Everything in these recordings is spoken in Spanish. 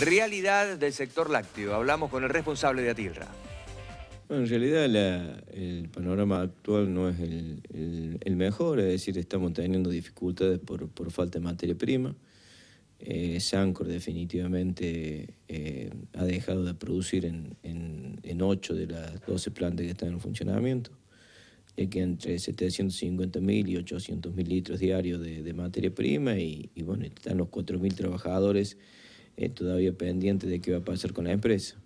Realidad del sector lácteo. Hablamos con el responsable de Atilra. en realidad el panorama actual no es el, mejor, es decir, estamos teniendo dificultades por, por falta de materia prima. Eh, Sancor definitivamente eh, ha dejado de producir en, en, 8 de las 12 plantas que están en funcionamiento, ya que entre 750.000 y 800.000 litros diarios de, de, materia prima y, y bueno, están los 4.000 trabajadores eh, todavía pendiente de qué va a pasar con la empresa.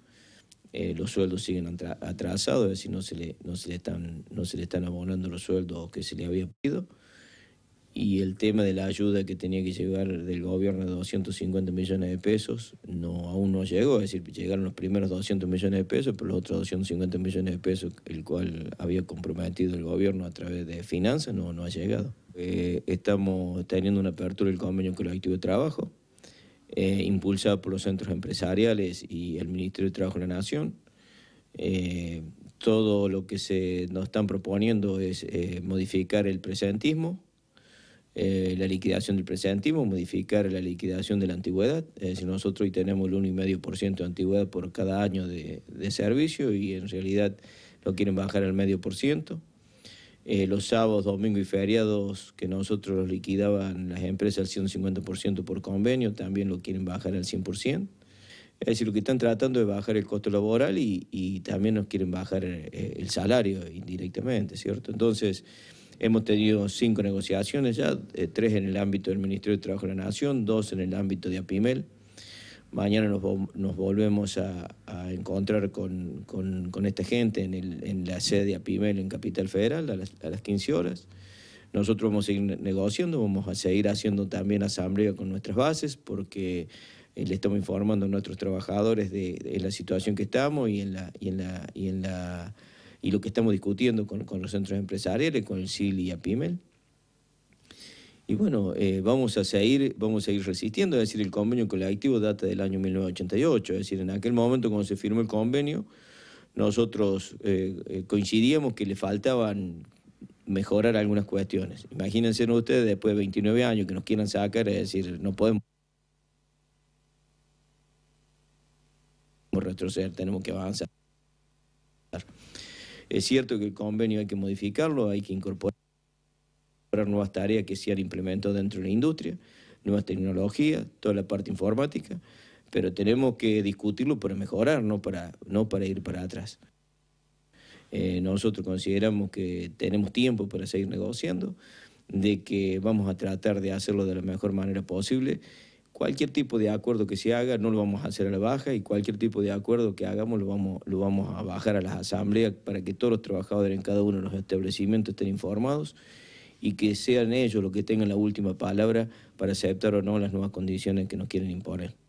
Eh, los sueldos siguen atrasados, es decir, no se, le, no, se le están, no se le están abonando los sueldos que se le había pedido. Y el tema de la ayuda que tenía que llegar del gobierno de 250 millones de pesos, no, aún no llegó, es decir, llegaron los primeros 200 millones de pesos, pero los otros 250 millones de pesos, el cual había comprometido el gobierno a través de finanzas, no, no ha llegado. Eh, estamos teniendo una apertura del convenio colectivo de trabajo, impulsado eh, impulsada por los centros empresariales y el Ministerio de Trabajo de la Nación. Eh, todo lo que se nos están proponiendo es eh, modificar el presentismo, la liquidación del presentismo, modificar la liquidación de la antigüedad. Es decir, nosotros hoy tenemos el 1,5% de antigüedad por cada año de, de servicio y en realidad lo quieren bajar al medio por ciento. Eh, los sábados, domingos y feriados que nosotros liquidaban las empresas al 150% por convenio, también lo quieren bajar al 100%. Es decir, lo que están tratando es bajar el costo laboral y, también nos quieren bajar eh, el, salario indirectamente, ¿cierto? Entonces, hemos tenido cinco negociaciones ya, eh, tres en el ámbito del Ministerio de Trabajo de la Nación, dos en el ámbito de APIMEL. Mañana nos, volvemos a, encontrar con, esta gente en, la sede de APIMEL en Capital Federal a las, 15 horas. Nosotros vamos a seguir negociando, vamos a seguir haciendo también asamblea con nuestras bases porque eh, le estamos informando a nuestros trabajadores de, la situación que estamos y en la y en la y lo que estamos discutiendo con, con los centros empresariales, con el CIL y APIMEL. Y bueno, eh, vamos, a seguir, vamos a seguir resistiendo, es decir, el convenio colectivo data del año 1988, es decir, en aquel momento cuando se firmó el convenio, nosotros eh, eh, coincidíamos que le faltaban mejorar algunas cuestiones. Imagínense ustedes después de 29 años que nos quieran sacar, es decir, no podemos retroceder, tenemos que avanzar. Es cierto que el convenio hay que modificarlo, hay que incorporar nuevas tareas que se han implementado dentro de la industria, nuevas tecnologías, toda la parte informática, pero tenemos que discutirlo para mejorar, no para, no para ir para atrás. Eh, nosotros consideramos que tenemos tiempo para seguir negociando, de que vamos a tratar de hacerlo de la mejor manera posible. Cualquier tipo de acuerdo que se haga no lo vamos a hacer a la baja y cualquier tipo de acuerdo que hagamos lo vamos, lo vamos a bajar a las asambleas para que todos los trabajadores en cada uno de los establecimientos estén informados y que sean ellos los que tengan la última palabra para aceptar o no las nuevas condiciones que nos quieren imponer.